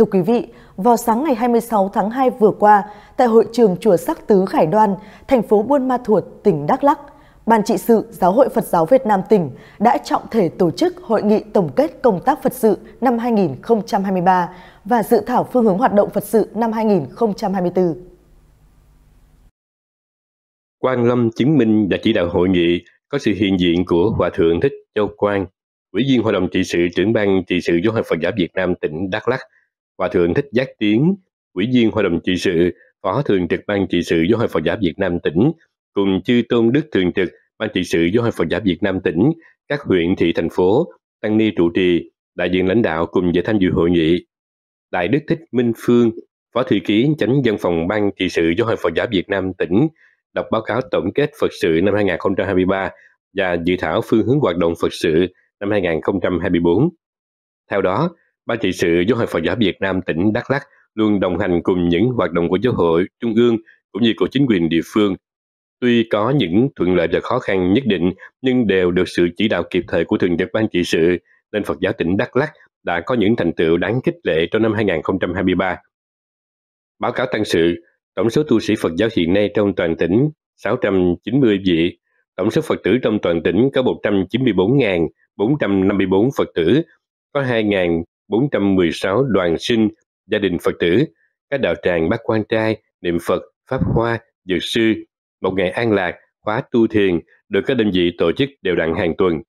Thưa quý vị, vào sáng ngày 26 tháng 2 vừa qua, tại hội trường chùa Sắc Tứ Khải Đoan, thành phố Buôn Ma Thuột, tỉnh Đắk lắc, Ban trị sự Giáo hội Phật giáo Việt Nam tỉnh đã trọng thể tổ chức hội nghị tổng kết công tác Phật sự năm 2023 và dự thảo phương hướng hoạt động Phật sự năm 2024. Quang Lâm chứng minh đã chỉ đạo hội nghị có sự hiện diện của Hòa Thượng Thích Châu Quang, Ủy viên Hội đồng trị sự trưởng ban trị sự Giáo hội Phật giáo Việt Nam tỉnh Đắk lắc. Hòa Thượng Thích Giác Tiến, quỹ viên Hội đồng Trị sự, Phó Thường trực Ban Trị sự Giáo hội Phật giáo Việt Nam tỉnh, cùng Chư Tôn Đức Thường trực Ban Trị sự Giáo hội Phật giáo Việt Nam tỉnh, các huyện, thị, thành phố, tăng ni trụ trì, đại diện lãnh đạo cùng về tham dự hội nghị. Đại Đức Thích Minh Phương, Phó Thư ký Chánh Dân phòng Ban Trị sự Giáo hội Phật giáo Việt Nam tỉnh, đọc báo cáo tổng kết Phật sự năm 2023 và dự thảo phương hướng hoạt động Phật sự năm 2024. Theo đó, Ban trị sự Giáo hội Phật giáo Việt Nam tỉnh Đắk Lắk luôn đồng hành cùng những hoạt động của giáo hội trung ương cũng như của chính quyền địa phương. Tuy có những thuận lợi và khó khăn nhất định nhưng đều được sự chỉ đạo kịp thời của thường trực ban trị sự nên Phật giáo tỉnh Đắk Lắk đã có những thành tựu đáng khích lệ trong năm 2023. Báo cáo tăng sự, tổng số tu sĩ Phật giáo hiện nay trong toàn tỉnh 690 vị, tổng số Phật tử trong toàn tỉnh có 194.454 Phật tử, có 2 416 đoàn sinh, gia đình Phật tử, các đạo tràng bác Quan Trai, Niệm Phật, Pháp Hoa, Dược Sư, một ngày an lạc, khóa tu thiền được các đơn vị tổ chức đều đặn hàng tuần.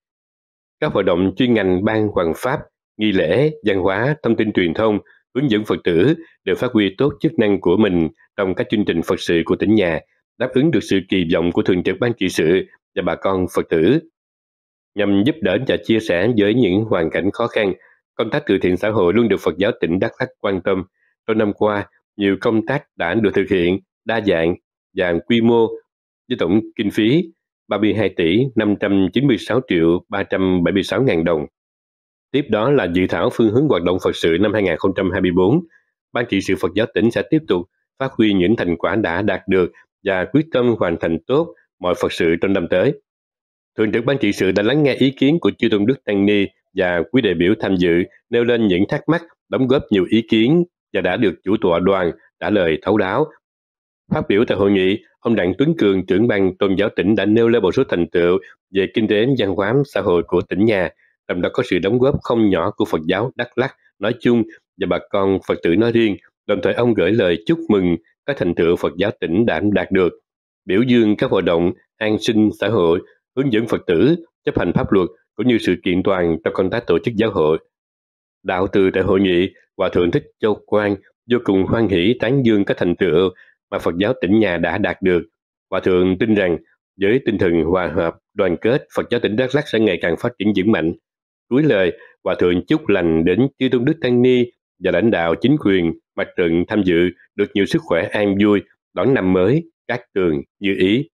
Các hoạt động chuyên ngành ban hoàng pháp, nghi lễ, văn hóa, thông tin truyền thông, hướng dẫn Phật tử đều phát huy tốt chức năng của mình trong các chương trình Phật sự của tỉnh nhà, đáp ứng được sự kỳ vọng của Thường trực Ban trị sự và bà con Phật tử. Nhằm giúp đỡ và chia sẻ với những hoàn cảnh khó khăn, công tác từ thiện xã hội luôn được Phật giáo tỉnh Đắk Lắk quan tâm. Trong năm qua, nhiều công tác đã được thực hiện đa dạng và quy mô với tổng kinh phí 32 tỷ 596 triệu 376 ngàn đồng. Tiếp đó là dự thảo phương hướng hoạt động Phật sự năm 2024. Ban trị sự Phật giáo tỉnh sẽ tiếp tục phát huy những thành quả đã đạt được và quyết tâm hoàn thành tốt mọi Phật sự trong năm tới. Thường trực Ban trị sự đã lắng nghe ý kiến của Chư Tôn Đức Tăng Ni, và quý đại biểu tham dự nêu lên những thắc mắc, đóng góp nhiều ý kiến và đã được chủ tọa đoàn trả lời thấu đáo. Phát biểu tại hội nghị, ông Đặng Tuấn Cường, trưởng ban tôn giáo tỉnh đã nêu lên một số thành tựu về kinh tế văn hóa xã hội của tỉnh nhà, trong đó có sự đóng góp không nhỏ của Phật giáo Đắk lắc nói chung và bà con Phật tử nói riêng, đồng thời ông gửi lời chúc mừng các thành tựu Phật giáo tỉnh đã đạt được, biểu dương các hoạt động an sinh xã hội, hướng dẫn Phật tử chấp hành pháp luật cũng như sự kiện toàn trong công tác tổ chức giáo hội. Đạo từ tại hội nghị, Hòa Thượng Thích Châu Quang vô cùng hoan hỷ tán dương các thành tựu mà Phật giáo tỉnh nhà đã đạt được. Hòa Thượng tin rằng với tinh thần hòa hợp, đoàn kết, Phật giáo tỉnh Đắk lắc sẽ ngày càng phát triển vững mạnh. Cuối lời, Hòa Thượng chúc lành đến Chư Tôn Đức Tăng Ni và lãnh đạo chính quyền, mặt trận tham dự được nhiều sức khỏe an vui, đón năm mới, các tường như ý.